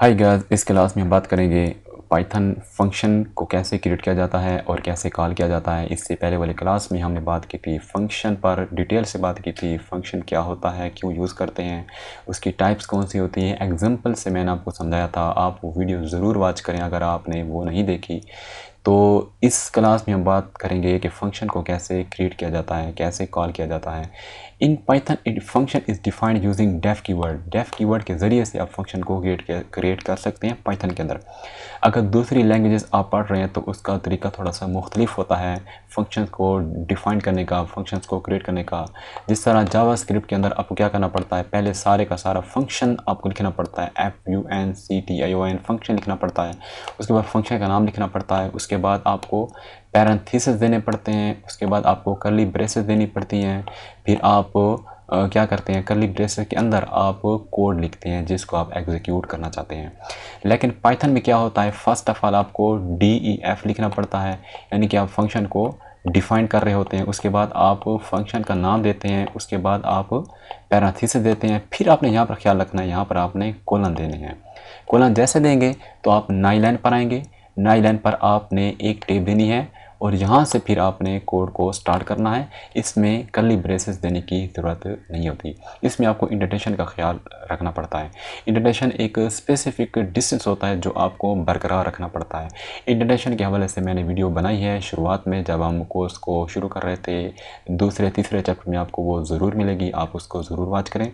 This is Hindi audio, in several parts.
हाय गाइस इस क्लास में हम बात करेंगे पाइथन फंक्शन को कैसे क्रिएट किया जाता है और कैसे कॉल किया जाता है इससे पहले वाले क्लास में हमने बात की थी फंक्शन पर डिटेल से बात की थी फंक्शन क्या होता है क्यों यूज़ करते हैं उसकी टाइप्स कौन सी होती हैं एग्जांपल से मैंने आपको समझाया था आप वो वीडियो ज़रूर वॉच करें अगर आपने वो नहीं देखी तो इस क्लास में हम बात करेंगे कि फंक्शन को कैसे क्रिएट किया जाता है कैसे कॉल किया जाता है in Python function is defined using def keyword def keyword के ज़रिए से आप फंक्शन को क्रिएट क्रिएट कर सकते हैं पाइथन के अंदर अगर दूसरी लैंग्वेजेस आप पढ़ रहे हैं तो उसका तरीका थोड़ा सा मुख्तलिफ होता है फंक्शन को डिफाइन करने का फंक्शन को क्रिएट करने का जिस तरह जावा स्क्रिप्ट के अंदर आपको क्या करना पड़ता है पहले सारे का सारा फंक्शन आपको लिखना पड़ता है F U N C T I O N function लिखना पड़ता है उसके बाद फंक्शन का नाम लिखना पड़ता है उसके उसके बाद आपको पैरेंथीसिस देने पड़ते हैं उसके बाद आपको करली ब्रेसेस देनी पड़ती हैं फिर आप आ, क्या करते हैं करली ब्रेसेस के अंदर आप कोड लिखते हैं जिसको आप एग्जीक्यूट करना चाहते हैं लेकिन पाइथन में क्या होता है फ़र्स्ट ऑफ़ ऑल आपको डी ई एफ लिखना पड़ता है यानी कि आप फंक्शन को डिफ़ाइन कर रहे होते हैं उसके बाद आप फंक्शन का नाम देते हैं उसके बाद आप पैराथीस देते हैं फिर आपने यहाँ पर ख्याल रखना है यहाँ पर आपने कोलन देने हैं कोलन जैसे देंगे तो आप नाई लाइन पर आएंगे नई लाइन पर आपने एक टेप देनी है और यहाँ से फिर आपने कोड को स्टार्ट करना है इसमें कली ब्रेसेस देने की ज़रूरत नहीं होती इसमें आपको इंटरटेशन का ख्याल रखना पड़ता है इंटरटेशन एक स्पेसिफिक डिस्टेंस होता है जो आपको बरकरार रखना पड़ता है इंटरटेशन के हवाले से मैंने वीडियो बनाई है शुरुआत में जब हम कोर्स को शुरू कर रहे थे दूसरे तीसरे चैप्टर में आपको वो ज़रूर मिलेगी आप उसको ज़रूर वाच करें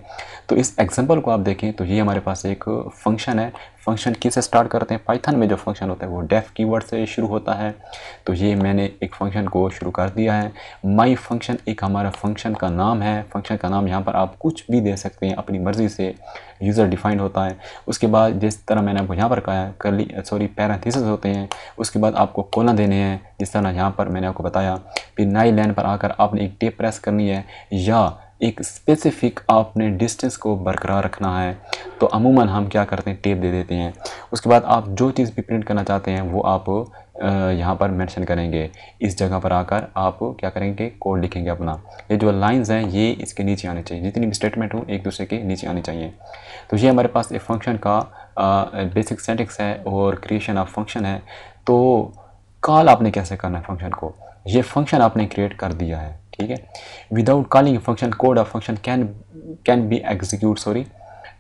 तो इस एग्ज़ाम्पल को आप देखें तो ये हमारे पास एक फंक्शन है फंक्शन किस स्टार्ट करते हैं पाइथन में जो फंक्शन होता है वो डेफ कीवर्ड से शुरू होता है तो ये मैंने एक फंक्शन को शुरू कर दिया है माई फंक्शन एक हमारा फंक्शन का नाम है फंक्शन का नाम यहाँ पर आप कुछ भी दे सकते हैं अपनी मर्ज़ी से यूज़र डिफाइंड होता है उसके बाद जिस तरह मैंने आपको यहाँ पर कहा है करली सॉरी पैरथिस होते हैं उसके बाद आपको कोना देने हैं जिस तरह यहाँ पर मैंने आपको बताया फिर नाई लाइन पर आकर आपने एक टेप प्रेस करनी है या एक स्पेसिफिक आपने डिस्टेंस को बरकरार रखना है तो अमूमन हम क्या करते हैं टेप दे देते हैं उसके बाद आप जो चीज़ भी प्रिंट करना चाहते हैं वो आप यहाँ पर मेंशन करेंगे इस जगह पर आकर आप क्या करेंगे कोड लिखेंगे अपना ये जो लाइंस हैं ये इसके नीचे आने चाहिए जितनी भी स्टेटमेंट हो एक दूसरे के नीचे आने चाहिए तो ये हमारे पास एक फंक्शन का बेसिक सेंटिक्स है और क्रिएशन ऑफ फंक्शन है तो कॉल आपने कैसे करना है फंक्शन को ये फंक्शन आपने क्रिएट कर दिया है ठीक है without calling function code of function can can be execute sorry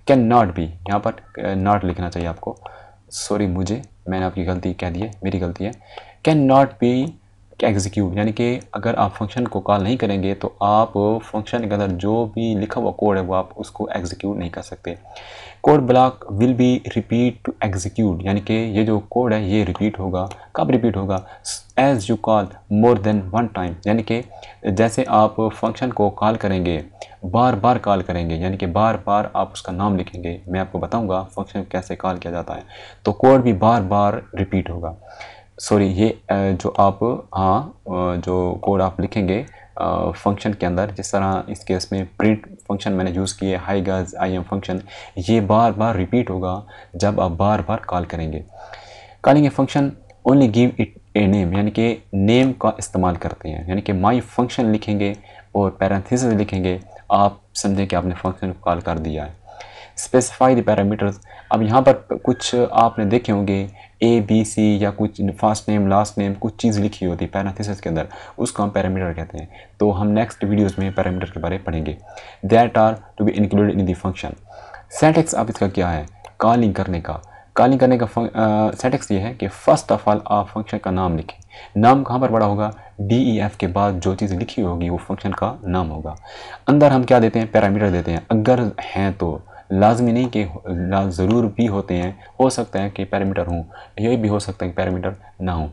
can not be यहाँ पर नॉट uh, लिखना चाहिए आपको सॉरी मुझे मैंने आपकी गलती कह दी है मेरी गलती है कैन नॉट बी एग्जीक्यूट यानी कि अगर आप फंक्शन को कॉल नहीं करेंगे तो आप फंक्शन के अंदर जो भी लिखा हुआ कोड है वो आप उसको एग्जीक्यूट नहीं कर सकते code block will be repeat to execute यानी कि ये जो कोड है ये रिपीट होगा कब रिपीट होगा as you call more than one time यानी कि जैसे आप फंक्शन को कॉल करेंगे बार बार कॉल करेंगे यानी कि बार बार आप उसका नाम लिखेंगे मैं आपको बताऊँगा फंक्शन कैसे कॉल किया जाता है तो कोड भी बार बार रिपीट होगा सॉरी ये जो आप हाँ जो कोड आप लिखेंगे फंक्शन के अंदर जिस तरह इस केस में प्रिंट फंक्शन मैंने यूज़ किए हाई गज आई एम फंक्शन ये बार बार रिपीट होगा जब आप बार बार कॉल करेंगे calling a function only give it a name यानी कि नेम का इस्तेमाल करते हैं यानी कि माई फंक्शन लिखेंगे और पैरथिस लिखेंगे आप समझें कि आपने फंक्शन को कॉल कर दिया है स्पेसिफाई द पैरामीटर्स अब यहाँ पर कुछ आपने देखे होंगे ए बी सी या कुछ फर्स्ट नेम लास्ट नेम कुछ चीज़ लिखी होती है पैराथिसिस के अंदर उसको हम पैरामीटर कहते हैं तो हम नेक्स्ट वीडियोज़ में पैरामीटर के बारे में पढ़ेंगे that are to be included in the function syntax अब इसका क्या है कॉलिंग करने का कॉलिंग करने का सेटेक्स ये है कि फ़र्स्ट ऑफ ऑल आप फंक्शन का नाम लिखें नाम कहाँ पर बड़ा होगा डी ई एफ के बाद जो चीज़ लिखी होगी वो फंक्शन का नाम होगा अंदर हम क्या देते हैं पैरामीटर देते हैं अगर हैं तो लाजमी नहीं कि ज़रूर भी होते हैं हो सकता है कि पैरामीटर हों ये भी हो सकता है कि पैरामीटर ना हो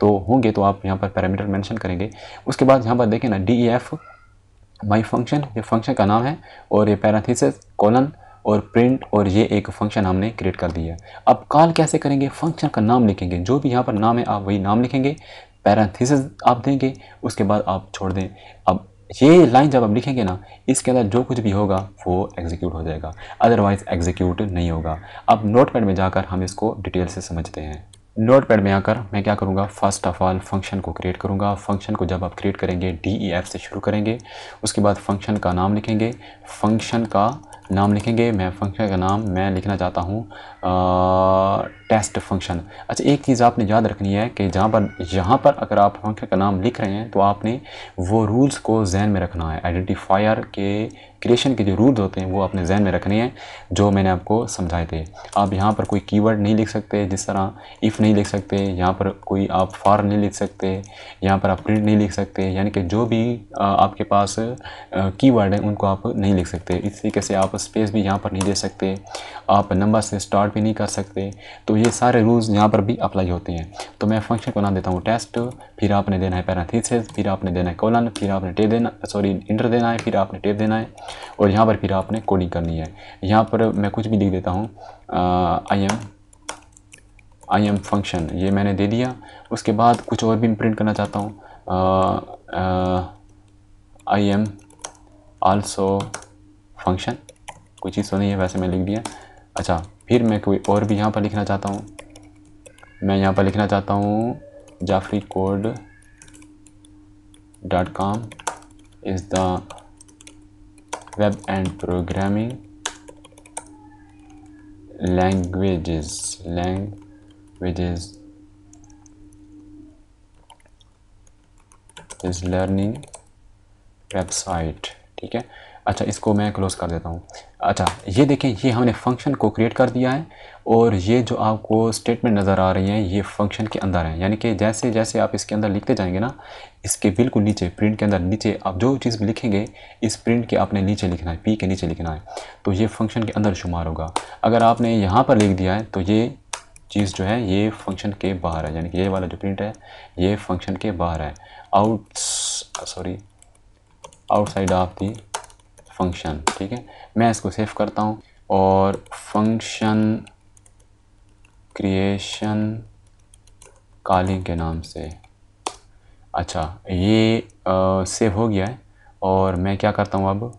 तो होंगे तो आप यहाँ पर पैरामीटर मेंशन करेंगे उसके बाद यहाँ पर देखें ना डी एफ माई फंक्शन ये फंक्शन का नाम है और ये पैराथीसिस कॉलन और प्रिंट और ये एक फंक्शन हमने क्रिएट कर दिया है अब कॉल कैसे करेंगे फंक्शन का नाम लिखेंगे जो भी यहाँ पर नाम है आप वही नाम लिखेंगे पैराथीसिस आप देंगे उसके बाद आप छोड़ दें अब ये लाइन जब हम लिखेंगे ना इसके अंदर जो कुछ भी होगा वो एग्जीक्यूट हो जाएगा अदरवाइज एग्जीक्यूट नहीं होगा अब नोट में जाकर हम इसको डिटेल से समझते हैं नोट में आकर मैं क्या करूँगा फर्स्ट ऑफ ऑल फंक्शन को क्रिएट करूँगा फंक्शन को जब आप क्रिएट करेंगे डी ई एफ से शुरू करेंगे उसके बाद फंक्शन का नाम लिखेंगे फंक्शन का नाम लिखेंगे मैं फंक्शन का नाम मैं लिखना चाहता हूँ टेस्ट फंक्शन अच्छा एक चीज़ आपने याद रखनी है कि जहाँ पर यहाँ पर अगर आप फंक्शन का नाम लिख रहे हैं तो आपने वो रूल्स को जहन में रखना है आइडेंटिफायर के क्रिएशन के जो रूल्स होते हैं वो आपने जहन में रखने हैं जो मैंने आपको समझाए थे आप यहाँ पर कोई की नहीं लिख सकते जिस तरह इफ़ नहीं लिख सकते यहाँ पर कोई आप फार नहीं लिख सकते यहाँ पर आप प्रिंट नहीं लिख सकते यानी कि जो भी आपके पास की है उनको आप नहीं लिख सकते इस तरीके से आप आपको स्पेस भी यहाँ पर नहीं दे सकते आप नंबर से स्टार्ट भी नहीं कर सकते तो ये सारे रूल्स यहाँ पर भी अप्लाई होते हैं तो मैं फंक्शन को नाम देता हूँ टेस्ट फिर आपने देना है पैराथीसिस फिर आपने देना है कोलन फिर आपने टेप देना सॉरी इंटर देना है फिर आपने टेप देना है और यहाँ पर फिर आपने कोडिंग करनी है यहाँ पर मैं कुछ भी लिख देता हूँ I am I am function ये मैंने दे दिया उसके बाद कुछ और भी प्रिंट करना चाहता हूँ आई एम आल्सो फंक्शन कोई चीज़ तो नहीं है वैसे मैं लिख दिया अच्छा फिर मैं कोई और भी यहाँ पर लिखना चाहता हूँ मैं यहाँ पर लिखना चाहता हूँ Jafri code dot com is the web and programming languages languages is learning website ठीक है अच्छा इसको मैं क्लोज़ कर देता हूँ अच्छा ये देखें ये हमने फंक्शन को क्रिएट कर दिया है और ये जो आपको स्टेटमेंट नज़र आ रही है ये फंक्शन के अंदर है यानी कि जैसे जैसे आप इसके अंदर लिखते जाएंगे ना इसके बिल्कुल नीचे प्रिंट के अंदर नीचे आप जो चीज़ लिखेंगे इस प्रिंट के आपने नीचे लिखना है पी के नीचे लिखना है तो ये फंक्शन के अंदर शुमार होगा अगर आपने यहाँ पर लिख दिया है तो ये चीज़ जो है ये फंक्शन के बाहर है यानी कि ये वाला जो प्रिंट है ये फंक्शन के बाहर है out sorry outside of the function ठीक है मैं इसको सेव करता हूँ और फंक्शन क्रिएशन कॉलिंग के नाम से अच्छा ये आ, सेव हो गया है और मैं क्या करता हूँ अब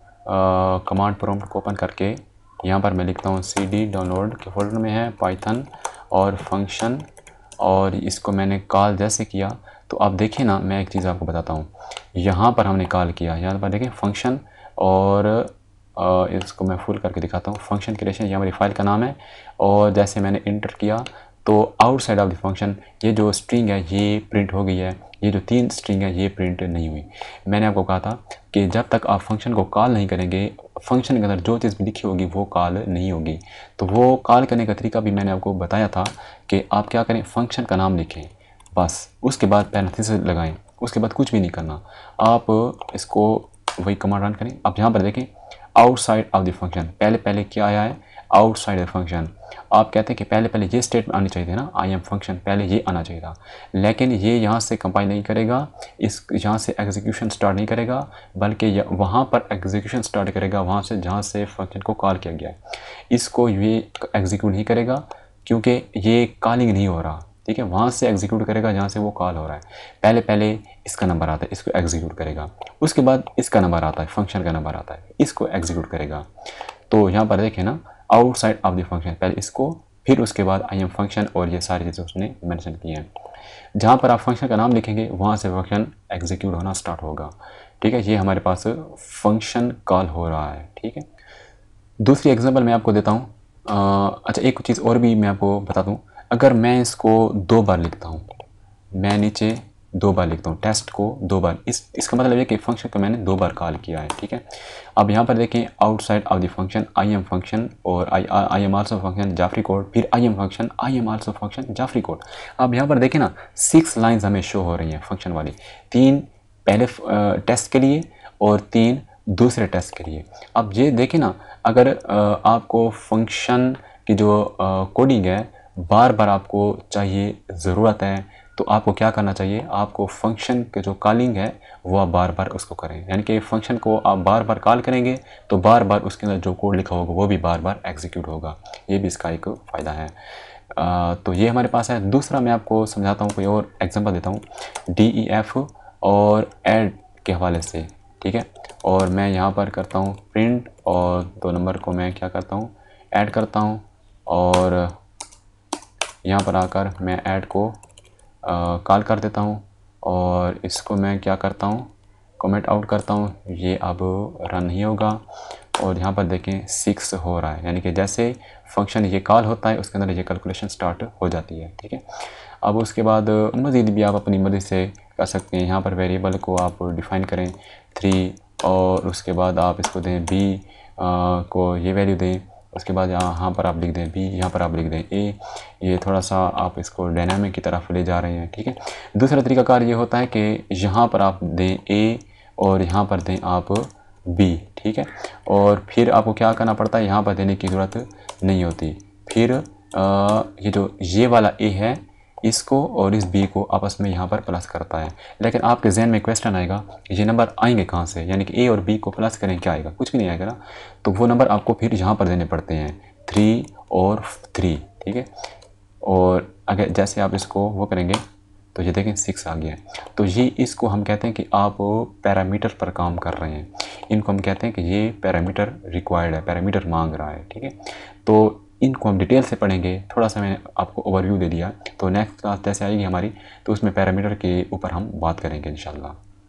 कमांड प्रॉम्प्ट को ओपन करके यहाँ पर मैं लिखता हूँ सी डी डाउनलोड के फोल्डर में है पाइथन और फंक्शन और इसको मैंने कॉल जैसे किया तो आप देखिए ना मैं एक चीज़ आपको बताता हूँ यहाँ पर हमने कॉल किया यहाँ पर देखें फंक्शन और इसको मैं फुल करके दिखाता हूँ फंक्शन क्रिएशन ये हमारी फाइल का नाम है और जैसे मैंने इंटर किया तो आउटसाइड ऑफ द फंक्शन ये जो स्ट्रिंग है ये प्रिंट हो गई है ये जो तीन स्ट्रिंग है ये प्रिंट नहीं हुई मैंने आपको कहा था कि जब तक आप फंक्शन को कॉल नहीं करेंगे फंक्शन के अंदर जो चीज़ भी लिखी होगी वो कॉल नहीं होगी तो वो कॉल करने का तरीका भी मैंने आपको बताया था कि आप क्या करें फंक्शन का नाम लिखें बस उसके बाद पैरथिस लगाएं उसके बाद कुछ भी नहीं करना आप इसको वही कमांड रन करें अब यहाँ पर देखें आउटसाइड ऑफ द फंक्शन पहले पहले क्या आया है आउटसाइड द फंक्शन आप कहते हैं कि पहले पहले ये स्टेटमेंट आनी चाहिए ना आई एम फंक्शन पहले ये आना चाहिए था लेकिन ये यहाँ से कंपाइल नहीं करेगा इस यहाँ से एग्जीक्यूशन स्टार्ट नहीं करेगा बल्कि वहाँ पर एग्जीक्यूशन स्टार्ट करेगा वहाँ से जहाँ से फंक्शन को कॉल किया गया है इसको ये एग्जीक्यूट नहीं करेगा क्योंकि ये कॉलिंग नहीं हो रहा ठीक है वहाँ से एग्जीक्यूट करेगा जहाँ से वो कॉल हो रहा है पहले पहले इसका नंबर आता है इसको एग्जीक्यूट करेगा उसके बाद इसका नंबर आता है फंक्शन का नंबर आता है इसको एग्जीक्यूट करेगा तो यहाँ पर देखें ना आउटसाइड ऑफ द फंक्शन पहले इसको फिर उसके बाद आई एम फंक्शन और ये सारी चीज़ें उसने मैंशन की हैं जहाँ पर आप फंक्शन का नाम लिखेंगे वहाँ से फंक्शन एग्जीक्यूट होना स्टार्ट होगा ठीक है ये हमारे पास फंक्शन कॉल हो रहा है ठीक है दूसरी एग्जाम्पल मैं आपको देता हूँ अच्छा एक चीज़ और भी मैं आपको बता दूँ अगर मैं इसको दो बार लिखता हूँ मैं नीचे दो बार लिखता हूँ टेस्ट को दो बार इस इसका मतलब है कि फंक्शन को मैंने दो बार कॉल किया है ठीक है अब यहाँ पर देखें outside of the function I am function और I I am also function Jafri code फिर I am function I am also function Jafri code अब यहाँ पर देखें ना सिक्स लाइंस हमें शो हो रही हैं फंक्शन वाली तीन पहले टेस्ट के लिए और तीन दूसरे टेस्ट के लिए अब ये देखें ना अगर आपको फंक्शन की जो कोडिंग है बार बार आपको चाहिए ज़रूरत है तो आपको क्या करना चाहिए आपको फंक्शन के जो कॉलिंग है वो आप बार बार उसको करें यानी कि फंक्शन को आप बार बार कॉल करेंगे तो बार बार उसके अंदर जो कोड लिखा होगा वो भी बार बार एग्जीक्यूट होगा ये भी इसका एक फ़ायदा है आ, तो ये हमारे पास है दूसरा मैं आपको समझाता हूँ कोई और एग्जाम्पल देता हूँ डी ई एफ और एड के हवाले से ठीक है और मैं यहाँ पर करता हूँ प्रिंट और दो नंबर को मैं क्या करता हूँ ऐड करता हूँ और यहाँ पर आकर मैं ऐड को कॉल कर देता हूँ और इसको मैं क्या करता हूँ कमेंट आउट करता हूँ ये अब रन नहीं होगा और यहाँ पर देखें सिक्स हो रहा है यानी कि जैसे फंक्शन ये कॉल होता है उसके अंदर ये कैलकुलेशन स्टार्ट हो जाती है ठीक है अब उसके बाद मज़ीद भी आप अपनी मर्ज़ी से कर सकते हैं यहाँ पर वेरिएबल को आप डिफ़ाइन करें थ्री और उसके बाद आप इसको दें बी को ये वैल्यू दें उसके बाद यहाँ यहाँ पर आप लिख दें बी यहाँ पर आप लिख दें ए ये थोड़ा सा आप इसको डायनामिक की तरफ ले जा रहे हैं ठीक है दूसरा तरीकाकार ये होता है कि यहाँ पर आप दें ए और यहाँ पर दें आप बी ठीक है और फिर आपको क्या करना पड़ता है यहाँ पर देने की ज़रूरत नहीं होती फिर आ, ये जो ये वाला ए है इसको और इस बी को आपस में यहाँ पर प्लस करता है लेकिन आपके जहन में क्वेश्चन आएगा ये नंबर आएंगे कहाँ से यानी कि ए और बी को प्लस करें क्या आएगा कुछ भी नहीं आएगा ना तो वो नंबर आपको फिर यहाँ पर देने पड़ते हैं थ्री और थ्री ठीक है और अगर जैसे आप इसको वो करेंगे तो ये देखें सिक्स आ गया है तो ये इसको हम कहते हैं कि आप पैरामीटर पर काम कर रहे हैं इनको हम कहते हैं कि ये पैरामीटर रिक्वायर्ड है पैरामीटर मांग रहा है ठीक है तो इनको हम डिटेल से पढ़ेंगे थोड़ा सा मैंने आपको ओवरव्यू दे दिया तो नेक्स्ट क्लास जैसे आएगी हमारी तो उसमें पैरामीटर के ऊपर हम बात करेंगे इंशाल्लाह